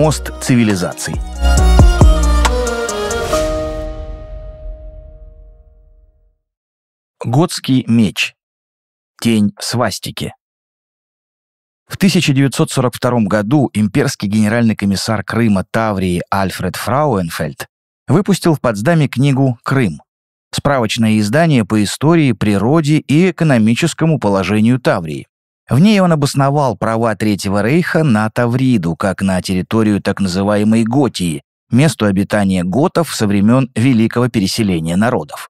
мост цивилизаций. Готский меч. Тень свастики. В 1942 году имперский генеральный комиссар Крыма Таврии Альфред Фрауенфельд выпустил в Потсдаме книгу «Крым. Справочное издание по истории, природе и экономическому положению Таврии». В ней он обосновал права Третьего Рейха на Тавриду, как на территорию так называемой Готии, месту обитания готов со времен Великого переселения народов.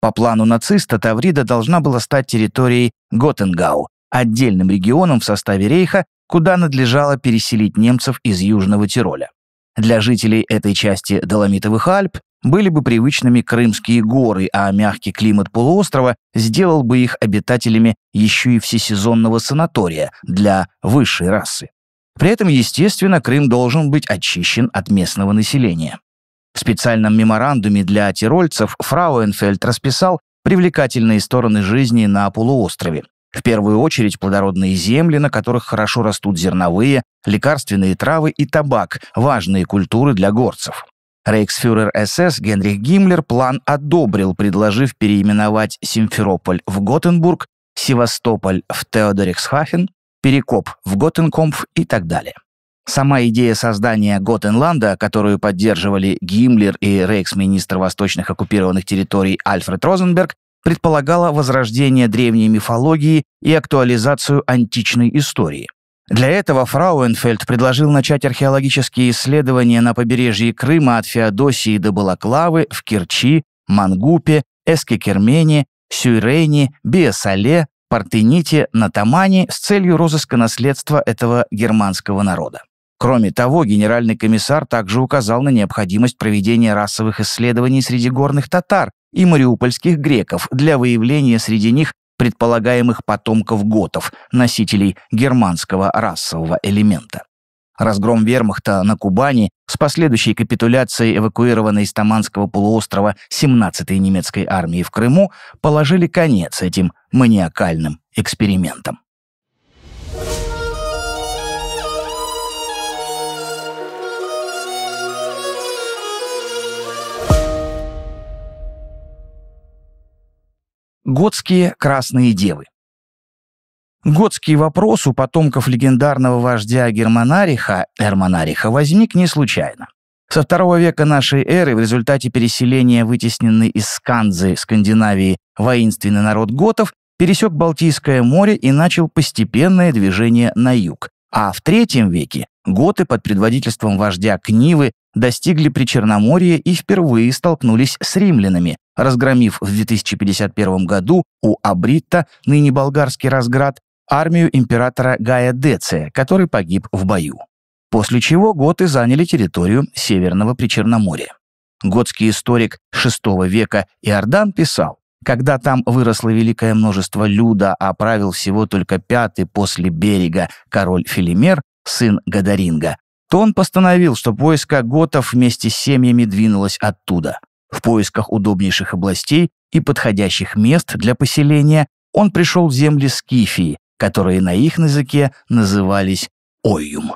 По плану нациста Таврида должна была стать территорией Готенгау, отдельным регионом в составе Рейха, куда надлежало переселить немцев из Южного Тироля. Для жителей этой части Доломитовых Альп были бы привычными Крымские горы, а мягкий климат полуострова сделал бы их обитателями еще и всесезонного санатория для высшей расы. При этом, естественно, Крым должен быть очищен от местного населения. В специальном меморандуме для тирольцев Фрауенфельд расписал привлекательные стороны жизни на полуострове. В первую очередь плодородные земли, на которых хорошо растут зерновые, лекарственные травы и табак – важные культуры для горцев. Рейхсфюрер СС Генрих Гиммлер план одобрил, предложив переименовать Симферополь в Готенбург, Севастополь в Теодориксхафен, Перекоп в Готенкомф и так далее. Сама идея создания Готенланда, которую поддерживали Гиммлер и рейхсминистр восточных оккупированных территорий Альфред Розенберг, предполагала возрождение древней мифологии и актуализацию античной истории. Для этого Фрауенфельд предложил начать археологические исследования на побережье Крыма от Феодосии до Балаклавы, в Керчи, Мангупе, Эскекермене, Сюйрене, Биасале, Партените, Натамане с целью розыска наследства этого германского народа. Кроме того, генеральный комиссар также указал на необходимость проведения расовых исследований среди горных татар и мариупольских греков для выявления среди них предполагаемых потомков готов, носителей германского расового элемента. Разгром вермахта на Кубани с последующей капитуляцией эвакуированной из Таманского полуострова 17-й немецкой армии в Крыму положили конец этим маниакальным экспериментам. Готские красные девы. Готский вопрос у потомков легендарного вождя Германариха, Эрманариха, возник не случайно. Со второго века нашей эры в результате переселения вытесненный из Сканзы, Скандинавии, воинственный народ готов пересек Балтийское море и начал постепенное движение на юг. А в третьем веке готы под предводительством вождя Книвы достигли Причерноморья и впервые столкнулись с римлянами, разгромив в 2051 году у Абритта, ныне болгарский разград, армию императора Гая Деция, который погиб в бою. После чего готы заняли территорию Северного Причерноморья. Готский историк VI века Иордан писал, когда там выросло великое множество люда, а правил всего только пятый после берега король Филимер, сын Гадаринга, то он постановил, что войско готов вместе с семьями двинулось оттуда. В поисках удобнейших областей и подходящих мест для поселения он пришел в земли Скифии, которые на их языке назывались Ойюм.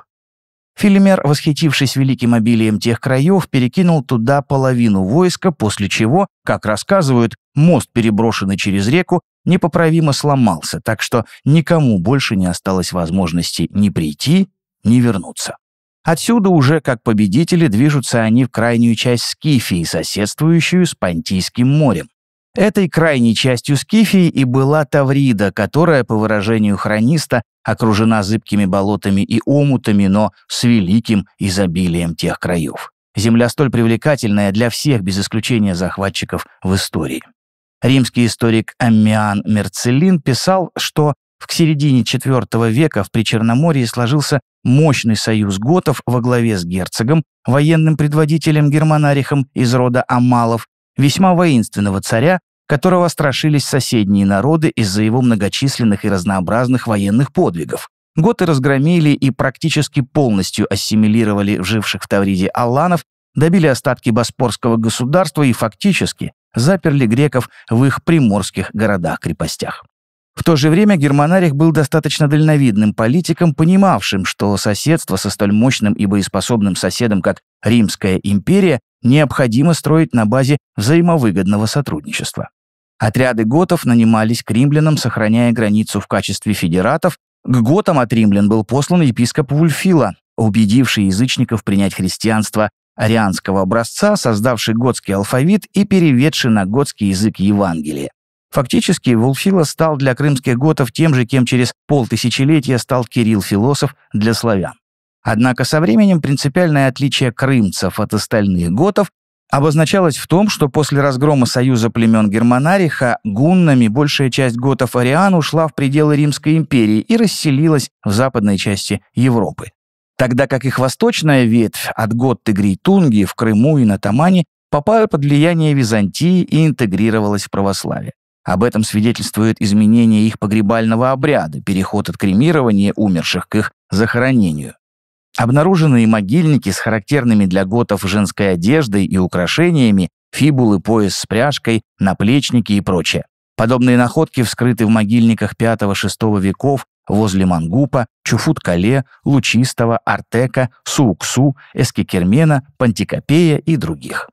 Филимер, восхитившись великим обилием тех краев, перекинул туда половину войска, после чего, как рассказывают, мост, переброшенный через реку, непоправимо сломался, так что никому больше не осталось возможности ни прийти, ни вернуться. Отсюда уже как победители движутся они в крайнюю часть Скифии, соседствующую с Понтийским морем. Этой крайней частью Скифии и была Таврида, которая, по выражению хрониста, окружена зыбкими болотами и омутами, но с великим изобилием тех краев. Земля столь привлекательная для всех, без исключения захватчиков, в истории. Римский историк Аммиан Мерцелин писал, что в середине IV века в Причерноморье сложился мощный союз готов во главе с герцогом, военным предводителем Германарихом из рода Амалов, весьма воинственного царя, которого страшились соседние народы из-за его многочисленных и разнообразных военных подвигов. Готы разгромили и практически полностью ассимилировали живших в Тавриде алланов, добили остатки боспорского государства и фактически заперли греков в их приморских городах-крепостях. В то же время Германарих был достаточно дальновидным политиком, понимавшим, что соседство со столь мощным и боеспособным соседом, как Римская империя, необходимо строить на базе взаимовыгодного сотрудничества. Отряды готов нанимались к римлянам, сохраняя границу в качестве федератов. К готам от римлян был послан епископ Вульфила, убедивший язычников принять христианство арианского образца, создавший готский алфавит и переведший на готский язык Евангелие. Фактически, Вулфила стал для крымских готов тем же, кем через полтысячелетия стал Кирилл-философ для славян. Однако со временем принципиальное отличие крымцев от остальных готов обозначалось в том, что после разгрома союза племен Германариха гуннами большая часть готов Ариан ушла в пределы Римской империи и расселилась в западной части Европы. Тогда как их восточная ветвь от готты Грейтунги в Крыму и на Тамане попала под влияние Византии и интегрировалась в православие. Об этом свидетельствует изменение их погребального обряда, переход от кремирования умерших к их захоронению. Обнаруженные могильники с характерными для готов женской одеждой и украшениями, фибулы, пояс с пряжкой, наплечники и прочее. Подобные находки вскрыты в могильниках V-VI веков возле Мангупа, Чуфуткале, Лучистого, Артека, Сууксу, Эскикермена, Пантикопея и других.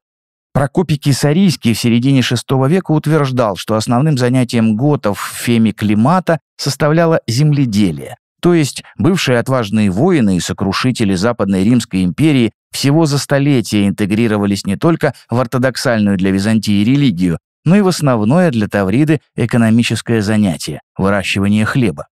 Прокопий Кисарийский в середине VI века утверждал, что основным занятием готов в феме климата составляло земледелие, то есть бывшие отважные воины и сокрушители Западной Римской империи всего за столетия интегрировались не только в ортодоксальную для Византии религию, но и в основное для Тавриды экономическое занятие – выращивание хлеба.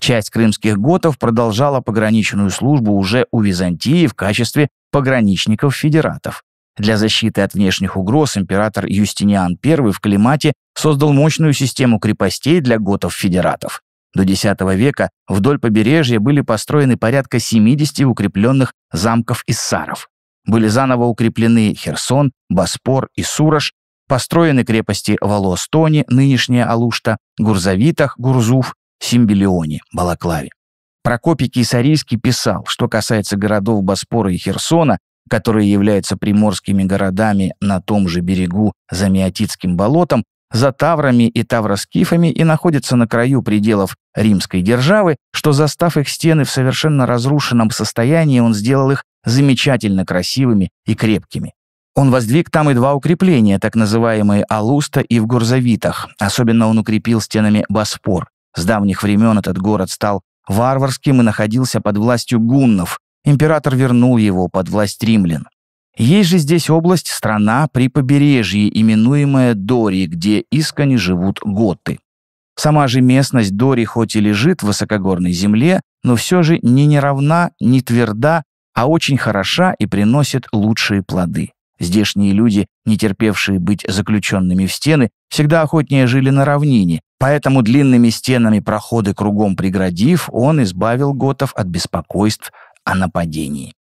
Часть крымских готов продолжала пограничную службу уже у Византии в качестве пограничников-федератов. Для защиты от внешних угроз император Юстиниан I в Климате создал мощную систему крепостей для готов-федератов. До X века вдоль побережья были построены порядка 70 укрепленных замков и саров. Были заново укреплены Херсон, Боспор и Сураж, построены крепости Волостони, нынешняя Алушта, Гурзавитах, Гурзув, Симбелионе, Балаклаве. Прокопий Кисарийский писал, что касается городов Боспора и Херсона, которые являются приморскими городами на том же берегу за Миотитским болотом, за таврами и тавроскифами и находятся на краю пределов римской державы, что, застав их стены в совершенно разрушенном состоянии, он сделал их замечательно красивыми и крепкими. Он воздвиг там и два укрепления, так называемые Алуста и в Гурзавитах. Особенно он укрепил стенами Боспор. С давних времен этот город стал варварским и находился под властью гуннов, Император вернул его под власть римлян. Есть же здесь область, страна при побережье, именуемая Дори, где искони живут готы. Сама же местность Дори хоть и лежит в высокогорной земле, но все же не неравна, не тверда, а очень хороша и приносит лучшие плоды. Здешние люди, не терпевшие быть заключенными в стены, всегда охотнее жили на равнине, поэтому длинными стенами проходы кругом преградив, он избавил готов от беспокойств о нападении.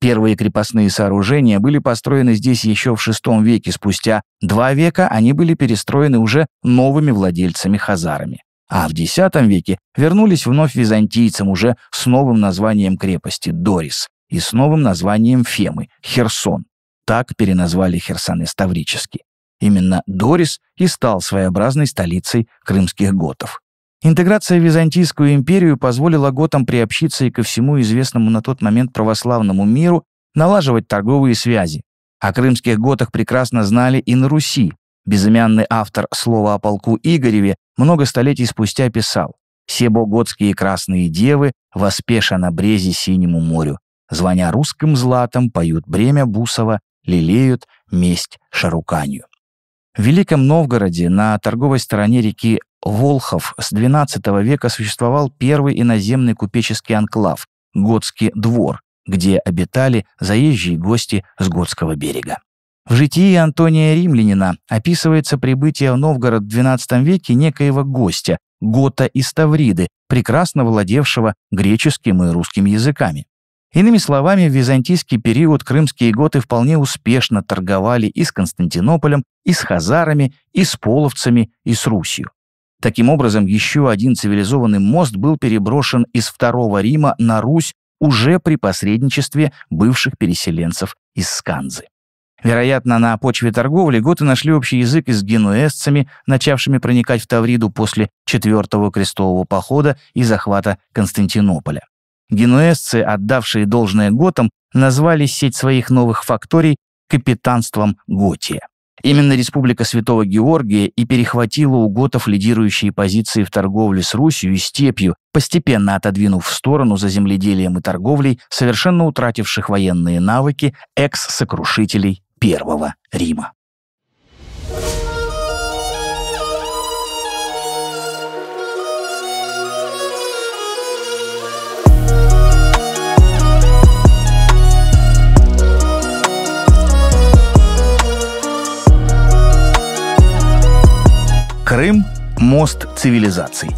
Первые крепостные сооружения были построены здесь еще в VI веке. Спустя два века они были перестроены уже новыми владельцами-хазарами. А в X веке вернулись вновь византийцам уже с новым названием крепости – Дорис, и с новым названием Фемы – Херсон. Так переназвали Херсон исторически. Именно Дорис и стал своеобразной столицей крымских готов. Интеграция в Византийскую империю позволила готам приобщиться и ко всему известному на тот момент православному миру, налаживать торговые связи. О крымских готах прекрасно знали и на Руси. Безымянный автор слова о полку Игореве много столетий спустя писал «Себоготские красные девы, воспеша на брезе синему морю, звоня русским златом, поют бремя Бусова, лелеют месть шаруканью». В Великом Новгороде на торговой стороне реки Волхов с XII века существовал первый иноземный купеческий анклав – Готский двор, где обитали заезжие гости с Готского берега. В житии Антония Римлянина описывается прибытие в Новгород в XII веке некоего гостя, Гота из Тавриды, прекрасно владевшего греческим и русским языками. Иными словами, в византийский период крымские готы вполне успешно торговали и с Константинополем, и с хазарами, и с половцами, и с Русью. Таким образом, еще один цивилизованный мост был переброшен из Второго Рима на Русь уже при посредничестве бывших переселенцев из Сканзы. Вероятно, на почве торговли готы нашли общий язык и с генуэзцами, начавшими проникать в Тавриду после Четвертого крестового похода и захвата Константинополя. Генуэзцы, отдавшие должное готам, назвали сеть своих новых факторий капитанством Готия. Именно Республика Святого Георгия и перехватила у готов лидирующие позиции в торговле с Русью и степью, постепенно отодвинув в сторону за земледелием и торговлей совершенно утративших военные навыки экс-сокрушителей Первого Рима. мост цивилизаций.